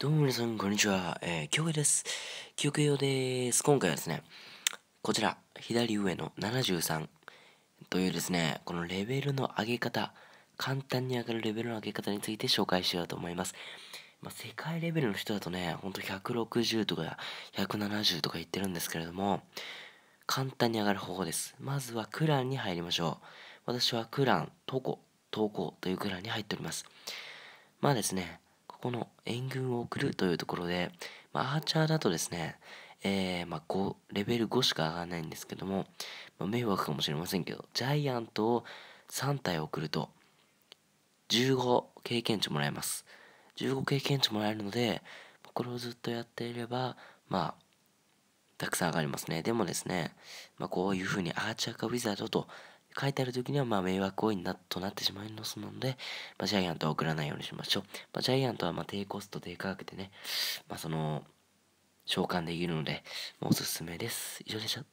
どうも皆さん、こんにちは。えー、京です。休憩用です。今回はですね、こちら、左上の73というですね、このレベルの上げ方、簡単に上がるレベルの上げ方について紹介しようと思います。まあ、世界レベルの人だとね、ほんと160とか170とか言ってるんですけれども、簡単に上がる方法です。まずはクランに入りましょう。私はクラン、トコ、投稿というクランに入っております。まあですね、この援軍を送るというところで、まあ、アーチャーだとですね、えー、まあ、5、レベル5しか上がらないんですけども、まあ、迷惑かもしれませんけど、ジャイアントを3体送ると、15経験値もらえます。15経験値もらえるので、これをずっとやっていれば、まあ、たくさん上がりますね。でもですね、まあ、こういうふうにアーチャーかウィザードと書いてある時にはまあ迷惑行為になっとなってしまいますので、まあ、ジャイアントは送らないようにしましょう。まあ、ジャイアントはまあ低コスト低価格でね、まあ、その、召喚できるので、もうおすすめです。以上でした。